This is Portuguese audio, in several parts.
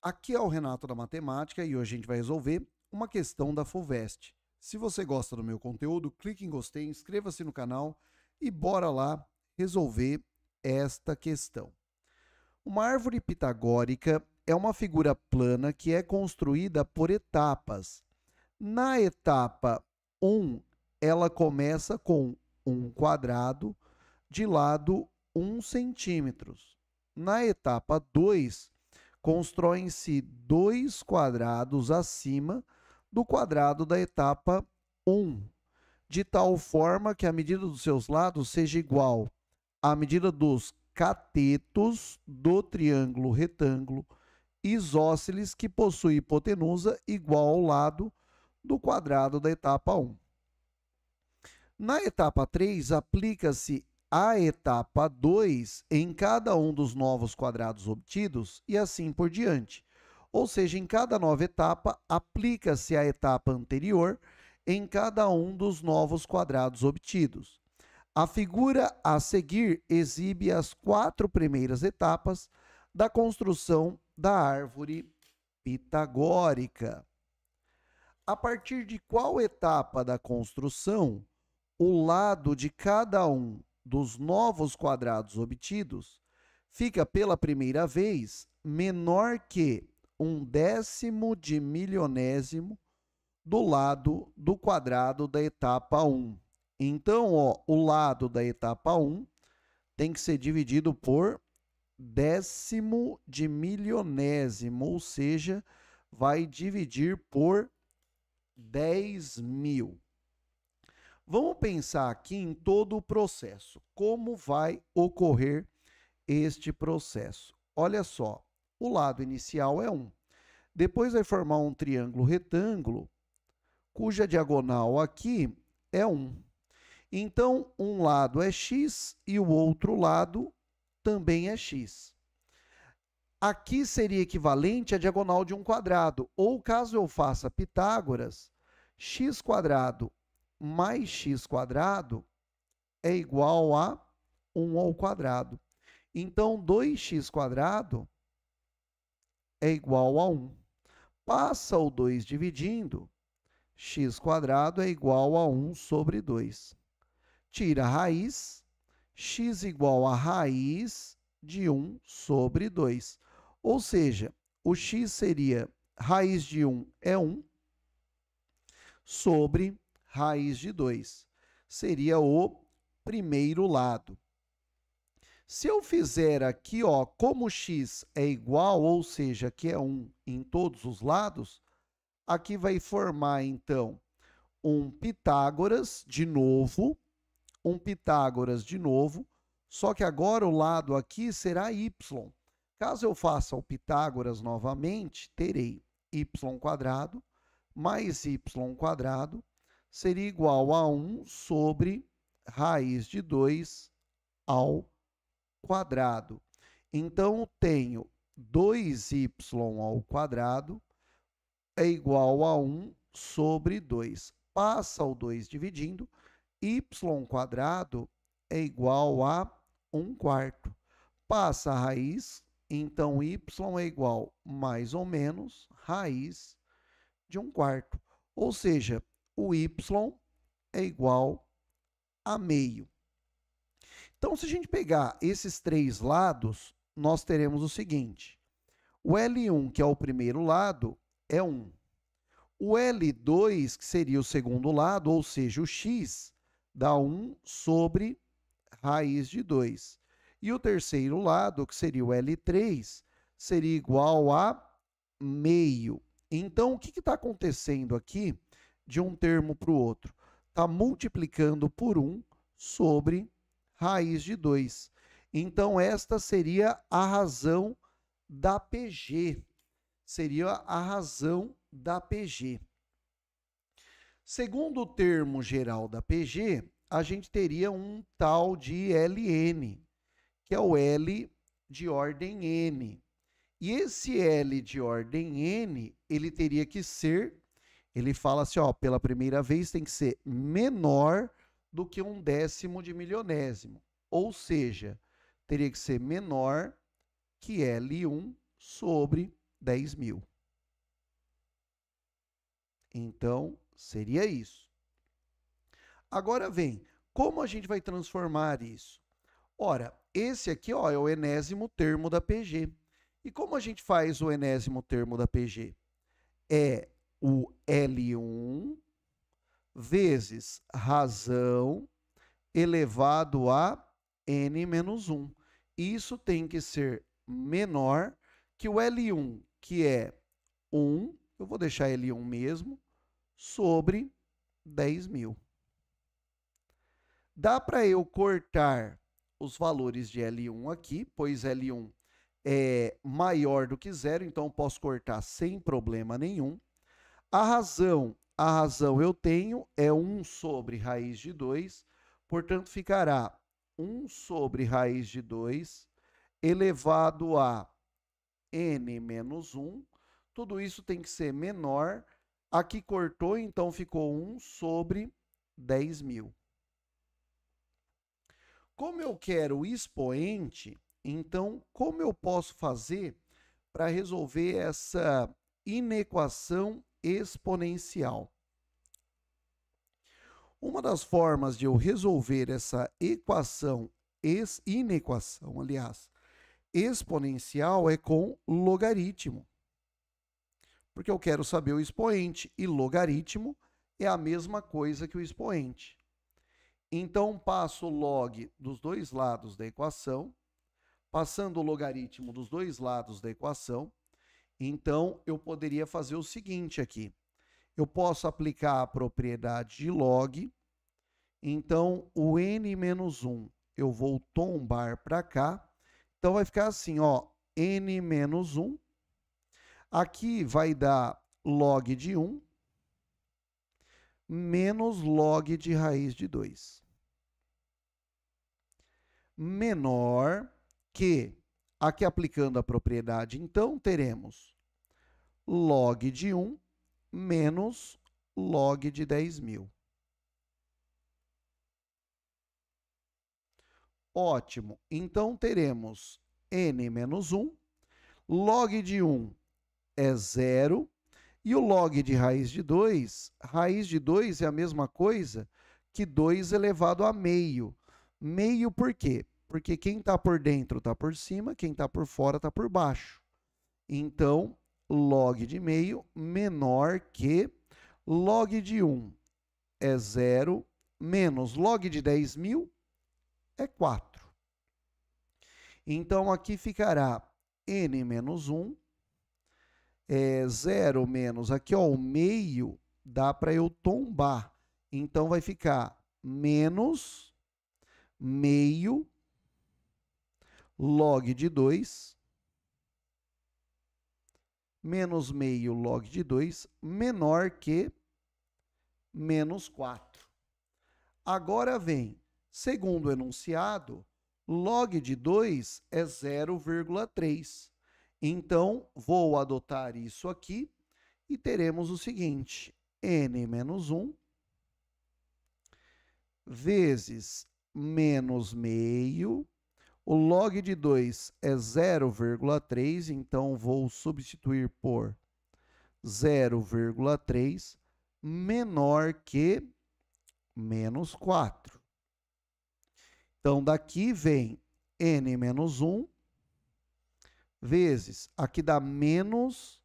Aqui é o Renato da Matemática e hoje a gente vai resolver uma questão da FUVEST. Se você gosta do meu conteúdo, clique em gostei, inscreva-se no canal e bora lá resolver esta questão. Uma árvore pitagórica é uma figura plana que é construída por etapas. Na etapa 1, ela começa com um quadrado de lado 1 centímetro. Na etapa 2, constroem-se dois quadrados acima do quadrado da etapa 1, de tal forma que a medida dos seus lados seja igual à medida dos catetos do triângulo retângulo isósceles que possui hipotenusa igual ao lado do quadrado da etapa 1. Na etapa 3, aplica-se a etapa 2 em cada um dos novos quadrados obtidos e assim por diante. Ou seja, em cada nova etapa, aplica-se a etapa anterior em cada um dos novos quadrados obtidos. A figura a seguir exibe as quatro primeiras etapas da construção da árvore pitagórica. A partir de qual etapa da construção o lado de cada um dos novos quadrados obtidos fica pela primeira vez menor que um décimo de milionésimo do lado do quadrado da etapa 1. Então, ó, o lado da etapa 1 tem que ser dividido por décimo de milionésimo, ou seja, vai dividir por 10 mil. Vamos pensar aqui em todo o processo. Como vai ocorrer este processo? Olha só, o lado inicial é 1. Depois vai formar um triângulo retângulo, cuja diagonal aqui é 1. Então, um lado é x e o outro lado também é x. Aqui seria equivalente à diagonal de um quadrado, ou caso eu faça Pitágoras, x quadrado mais x quadrado é igual a 1 ao quadrado. Então, 2x quadrado é igual a 1. Passa o 2 dividindo, x quadrado é igual a 1 sobre 2. Tira a raiz, x igual a raiz de 1 sobre 2. Ou seja, o x seria raiz de 1 é 1 sobre raiz de 2. Seria o primeiro lado. Se eu fizer aqui, ó, como x é igual, ou seja, que é 1 em todos os lados, aqui vai formar, então, um Pitágoras de novo, um Pitágoras de novo, só que agora o lado aqui será y. Caso eu faça o Pitágoras novamente, terei y mais y seria igual a 1 sobre raiz de 2 ao quadrado. Então, eu tenho 2y ao quadrado é igual a 1 sobre 2. Passa o 2 dividindo, y quadrado é igual a 1 quarto. Passa a raiz, então y é igual mais ou menos raiz de 1 quarto. Ou seja, o y é igual a meio. Então, se a gente pegar esses três lados, nós teremos o seguinte: o L1, que é o primeiro lado, é 1. O L2, que seria o segundo lado, ou seja, o x, dá 1 sobre raiz de 2. E o terceiro lado, que seria o L3, seria igual a meio. Então, o que está acontecendo aqui? de um termo para o outro. Está multiplicando por 1 sobre raiz de 2. Então, esta seria a razão da PG. Seria a razão da PG. Segundo o termo geral da PG, a gente teria um tal de LN, que é o L de ordem N. E esse L de ordem N, ele teria que ser ele fala assim, ó, pela primeira vez tem que ser menor do que um décimo de milionésimo. Ou seja, teria que ser menor que L1 sobre 10 mil. Então, seria isso. Agora vem, como a gente vai transformar isso? Ora, esse aqui ó, é o enésimo termo da PG. E como a gente faz o enésimo termo da PG? É o L1 vezes razão elevado a n menos 1. Isso tem que ser menor que o L1, que é 1, eu vou deixar L1 mesmo, sobre 10.000. Dá para eu cortar os valores de L1 aqui, pois L1 é maior do que zero, então eu posso cortar sem problema nenhum. A razão, a razão eu tenho é 1 sobre raiz de 2, portanto ficará 1 sobre raiz de 2 elevado a n menos 1. Tudo isso tem que ser menor. Aqui cortou, então ficou 1 sobre 10 mil. Como eu quero o expoente, então como eu posso fazer para resolver essa inequação exponencial. Uma das formas de eu resolver essa equação, ex inequação, aliás, exponencial é com logaritmo. Porque eu quero saber o expoente e logaritmo é a mesma coisa que o expoente. Então passo o log dos dois lados da equação, passando o logaritmo dos dois lados da equação, então, eu poderia fazer o seguinte aqui. Eu posso aplicar a propriedade de log. Então, o n-1 eu vou tombar para cá. Então, vai ficar assim, ó, n-1. Aqui vai dar log de 1 menos log de raiz de 2. Menor que Aqui aplicando a propriedade, então, teremos log de 1 menos log de 10.000. Ótimo, então teremos n menos 1, log de 1 é zero, e o log de raiz de 2, raiz de 2 é a mesma coisa que 2 elevado a meio. Meio por quê? Porque quem está por dentro está por cima, quem está por fora está por baixo. Então, log de meio menor que log de 1 é 0, menos log de 10.000 é 4. Então, aqui ficará n menos 1, é 0 menos, aqui ó, o meio dá para eu tombar. Então, vai ficar menos meio log de 2 menos meio log de 2 menor que menos 4. Agora vem, segundo o enunciado, log de 2 é 0,3. Então, vou adotar isso aqui e teremos o seguinte, n menos 1 vezes menos meio o log de 2 é 0,3, então vou substituir por 0,3 menor que menos 4. Então, daqui vem n menos 1 vezes, aqui dá menos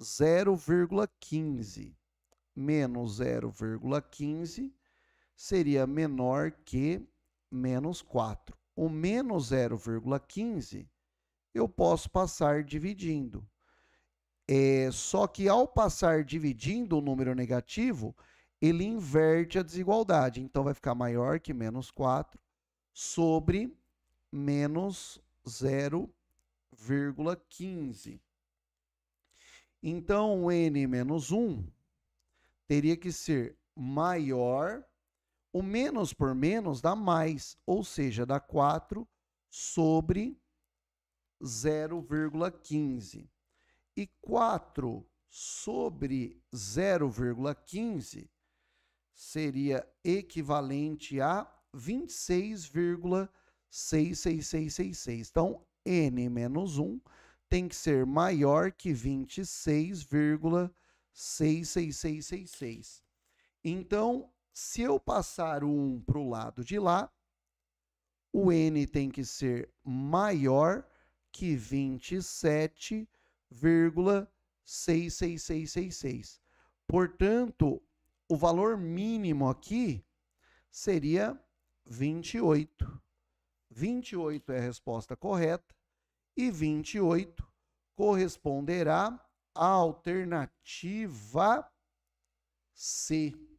0,15. Menos 0,15 seria menor que menos 4 o menos 0,15, eu posso passar dividindo. É, só que ao passar dividindo o número negativo, ele inverte a desigualdade. Então, vai ficar maior que menos 4 sobre menos 0,15. Então, o n menos 1 teria que ser maior o menos por menos dá mais, ou seja, dá 4 sobre 0,15. E 4 sobre 0,15 seria equivalente a 26,66666. Então, n menos 1 tem que ser maior que 26,66666. Então, se eu passar o 1 para o lado de lá, o n tem que ser maior que 27,66666. Portanto, o valor mínimo aqui seria 28. 28 é a resposta correta e 28 corresponderá à alternativa C.